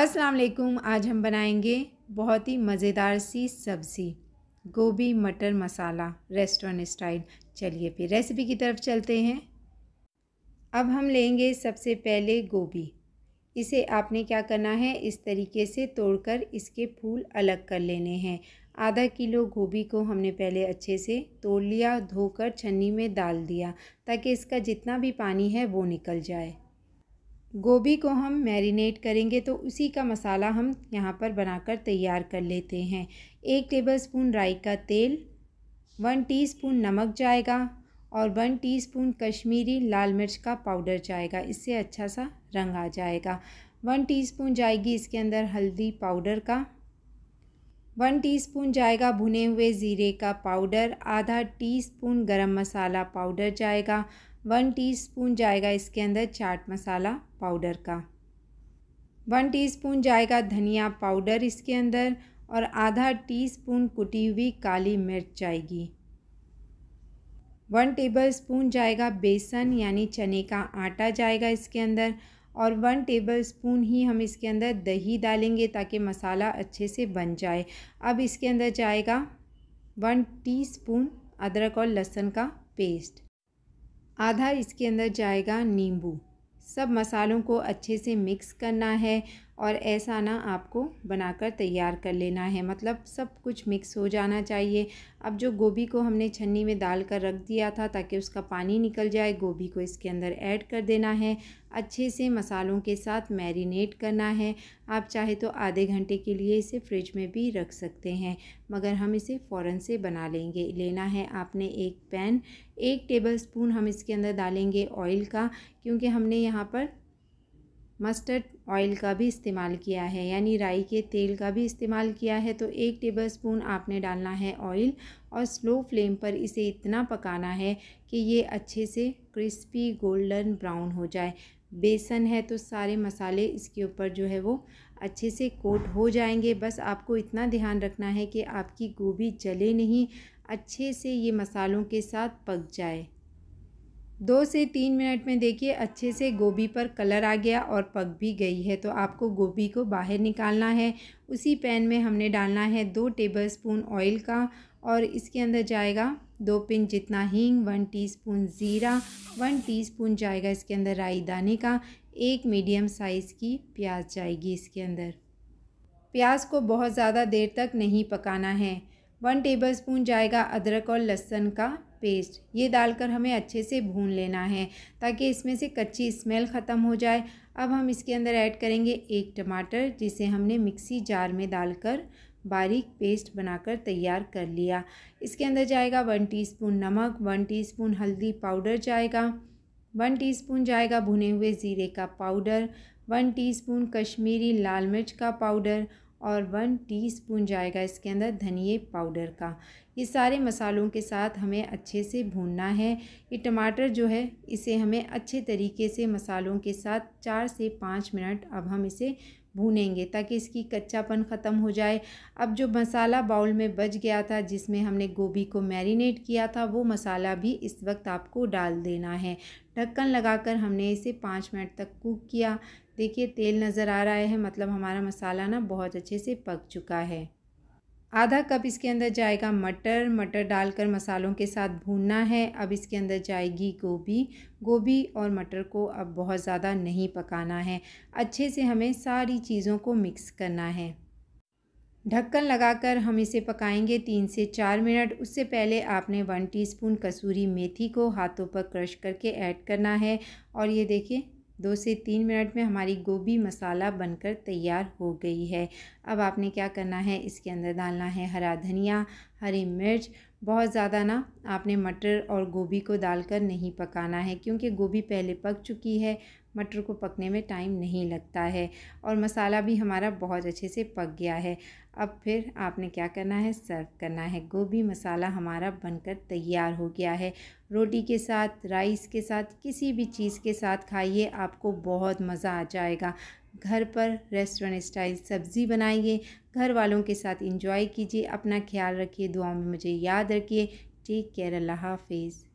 अस्सलाम वालेकुम आज हम बनाएंगे बहुत ही मज़ेदार सी सब्ज़ी गोभी मटर मसाला रेस्टोरेंट स्टाइल चलिए फिर रेसिपी की तरफ चलते हैं अब हम लेंगे सबसे पहले गोभी इसे आपने क्या करना है इस तरीके से तोड़कर इसके फूल अलग कर लेने हैं आधा किलो गोभी को हमने पहले अच्छे से तोड़ लिया धोकर छन्नी में डाल दिया ताकि इसका जितना भी पानी है वो निकल जाए गोभी को हम मैरिनेट करेंगे तो उसी का मसाला हम यहाँ पर बनाकर तैयार कर लेते हैं एक टेबलस्पून राई का तेल वन टीस्पून नमक जाएगा और वन टीस्पून कश्मीरी लाल मिर्च का पाउडर जाएगा इससे अच्छा सा रंग आ जाएगा वन टीस्पून जाएगी इसके अंदर हल्दी पाउडर का वन टीस्पून जाएगा भुने हुए ज़ीरे का पाउडर आधा टीस्पून गरम मसाला पाउडर जाएगा वन टीस्पून जाएगा इसके अंदर चाट मसाला पाउडर का वन टीस्पून जाएगा धनिया पाउडर इसके अंदर और आधा टीस्पून कुटी हुई काली मिर्च जाएगी वन टेबल स्पून जाएगा बेसन यानी चने का आटा जाएगा इसके अंदर और वन टेबल स्पून ही हम इसके अंदर दही डालेंगे ताकि मसाला अच्छे से बन जाए अब इसके अंदर जाएगा वन टीस्पून अदरक और लहसुन का पेस्ट आधा इसके अंदर जाएगा नींबू सब मसालों को अच्छे से मिक्स करना है और ऐसा ना आपको बनाकर तैयार कर लेना है मतलब सब कुछ मिक्स हो जाना चाहिए अब जो गोभी को हमने छन्नी में डाल कर रख दिया था ताकि उसका पानी निकल जाए गोभी को इसके अंदर ऐड कर देना है अच्छे से मसालों के साथ मैरिनेट करना है आप चाहे तो आधे घंटे के लिए इसे फ्रिज में भी रख सकते हैं मगर हम इसे फ़ौरन से बना लेंगे लेना है आपने एक पैन एक टेबल स्पून हम इसके अंदर डालेंगे ऑयल का क्योंकि हमने यहाँ पर मस्टर्ड ऑयल का भी इस्तेमाल किया है यानी राई के तेल का भी इस्तेमाल किया है तो एक टेबल स्पून आपने डालना है ऑयल और स्लो फ्लेम पर इसे इतना पकाना है कि ये अच्छे से क्रिस्पी गोल्डन ब्राउन हो जाए बेसन है तो सारे मसाले इसके ऊपर जो है वो अच्छे से कोट हो जाएंगे बस आपको इतना ध्यान रखना है कि आपकी गोभी जले नहीं अच्छे से ये मसालों के साथ पक जाए दो से तीन मिनट में देखिए अच्छे से गोभी पर कलर आ गया और पक भी गई है तो आपको गोभी को बाहर निकालना है उसी पैन में हमने डालना है दो टेबल स्पून ऑयल का और इसके अंदर जाएगा दो पिन जितना हींग वन टीस्पून ज़ीरा वन टीस्पून जाएगा इसके अंदर राई दाने का एक मीडियम साइज़ की प्याज जाएगी इसके अंदर प्याज को बहुत ज़्यादा देर तक नहीं पकाना है वन टेबल स्पून जाएगा अदरक और लहसुन का पेस्ट ये डालकर हमें अच्छे से भून लेना है ताकि इसमें से कच्ची स्मेल ख़त्म हो जाए अब हम इसके अंदर ऐड करेंगे एक टमाटर जिसे हमने मिक्सी जार में डालकर बारीक पेस्ट बनाकर तैयार कर लिया इसके अंदर जाएगा वन टीस्पून नमक वन टीस्पून हल्दी पाउडर जाएगा वन टीस्पून जाएगा भुने हुए ज़ीरे का पाउडर वन टीस्पून कश्मीरी लाल मिर्च का पाउडर और वन टीस्पून जाएगा इसके अंदर धनिए पाउडर का ये सारे मसालों के साथ हमें अच्छे से भूनना है ये टमाटर जो है इसे हमें अच्छे तरीके से मसालों के साथ चार से पाँच मिनट अब हम इसे भूनेंगे ताकि इसकी कच्चापन ख़त्म हो जाए अब जो मसाला बाउल में बच गया था जिसमें हमने गोभी को मैरिनेट किया था वो मसाला भी इस वक्त आपको डाल देना है ढक्कन लगाकर हमने इसे पाँच मिनट तक कुक किया देखिए तेल नज़र आ रहा है मतलब हमारा मसाला ना बहुत अच्छे से पक चुका है आधा कप इसके अंदर जाएगा मटर मटर डालकर मसालों के साथ भूनना है अब इसके अंदर जाएगी गोभी गोभी और मटर को अब बहुत ज़्यादा नहीं पकाना है अच्छे से हमें सारी चीज़ों को मिक्स करना है ढक्कन लगाकर हम इसे पकाएंगे तीन से चार मिनट उससे पहले आपने वन टीस्पून कसूरी मेथी को हाथों पर क्रश करके ऐड करना है और ये देखिए दो से तीन मिनट में हमारी गोभी मसाला बनकर तैयार हो गई है अब आपने क्या करना है इसके अंदर डालना है हरा धनिया हरी मिर्च बहुत ज़्यादा ना आपने मटर और गोभी को डालकर नहीं पकाना है क्योंकि गोभी पहले पक चुकी है मटर को पकने में टाइम नहीं लगता है और मसाला भी हमारा बहुत अच्छे से पक गया है अब फिर आपने क्या करना है सर्व करना है गोभी मसाला हमारा बनकर तैयार हो गया है रोटी के साथ राइस के साथ किसी भी चीज़ के साथ खाइए आपको बहुत मज़ा आ जाएगा घर पर रेस्टोरेंट स्टाइल सब्ज़ी बनाइए घर वालों के साथ इंजॉय कीजिए अपना ख्याल रखिए दुआओं में मुझे याद रखिए टेक केयर अल्लाह हाफिज़